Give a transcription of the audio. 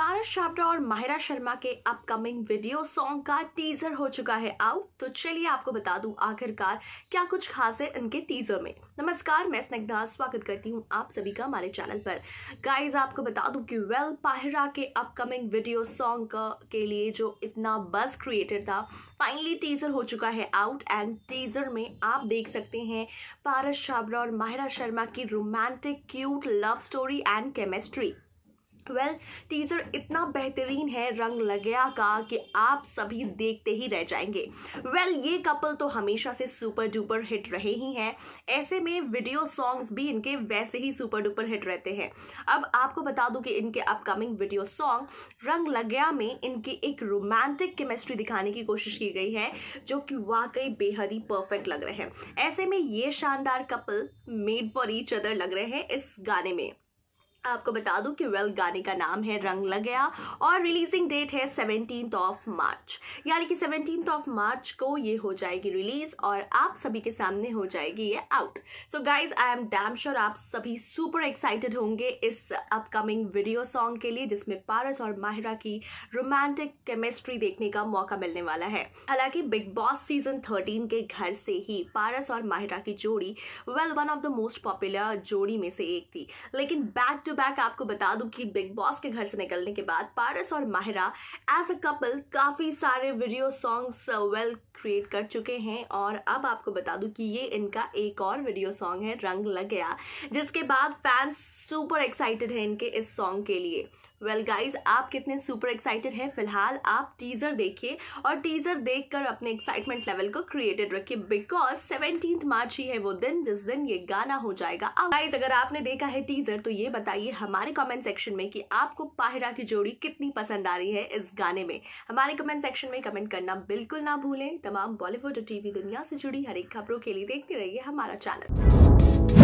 पारस छाबड़ा और माहिरा शर्मा के upcoming video song का टीजर हो चुका है आउट तो चलिए आपको बता दूं आखिरकार क्या कुछ खास है इनके टीजर में नमस्कार मैं स्नेग्धा स्वागत करती हूं आप सभी का हमारे चैनल पर गाइस आपको बता दूं कि वेल पाहिरा के अपकमिंग वीडियो सॉन्ग के लिए जो इतना बस क्रिएटेड था फाइनली टीजर हो चुका है आउट एंड टीजर में आप देख सकते हैं पारस छाबड़ा और माहिरा शर्मा की romantic cute love story and chemistry twelve teaser इतना बेहतरीन है रंग लगया का कि आप सभी देखते ही रह जाएंगे वेल well, ये कपल तो हमेशा से सुपर डुपर हिट रहे ही हैं ऐसे में वीडियो सॉन्ग्स भी इनके वैसे ही सुपर डुपर हिट रहते हैं अब आपको बता दूं कि इनके अपकमिंग वीडियो सॉन्ग रंग लगया में इनकी एक रोमांटिक केमिस्ट्री दिखाने की कोशिश की गई है जो कि वाकई बेहद ही परफेक्ट लग रहे हैं ऐसे में ये शानदार couple made for each other लग रहे हैं इस गाने में आपको बता दूं कि वेल गाने का नाम है रंग लग गया और रिलीजिंग डेट है सेवनटीन ऑफ मार्च यानी कि सेवनटीन ऑफ मार्च को ये हो जाएगी रिलीज और आप सभी के सामने हो जाएगी ये out so guys I am damn sure आप सभी सुपर एक्साइटेड होंगे इस अपकमिंग वीडियो सॉन्ग के लिए जिसमें पारस और माहिरा की रोमांटिक केमिस्ट्री देखने का मौका मिलने वाला है हालांकि बिग बॉस सीजन थर्टीन के घर से ही पारस और माहिरा की जोड़ी well one of the most popular जोड़ी में से एक थी लेकिन बैक टू बैक आपको बता दूं कि बिग बॉस के घर से निकलने के बाद पारस और माहिरा एज अ कपल काफ़ी सारे वीडियो सॉन्ग्स वेल क्रिएट कर चुके हैं और अब आपको बता दूं कि ये इनका एक और वीडियो सॉन्ग है रंग लग गया जिसके बाद फैंस सुपर एक्साइटेड हैं इनके इस सॉन्ग के लिए वेल well गाइज आप कितने सुपर एक्साइटेड हैं फिलहाल आप टीज़र देखिए और टीज़र देखकर अपने एक्साइटमेंट लेवल को क्रिएटेड रखिए बिकॉज सेवनटीन मार्च ही है वो दिन जिस दिन ये गाना हो जाएगा गाइज अगर आपने देखा है टीज़र तो ये बताइए बताइए हमारे कमेंट सेक्शन में कि आपको पाहिरा की जोड़ी कितनी पसंद आ रही है इस गाने में हमारे कमेंट सेक्शन में कमेंट करना बिल्कुल ना भूलें तमाम बॉलीवुड और टीवी दुनिया से जुड़ी हर एक खबरों के लिए देखते रहिए हमारा चैनल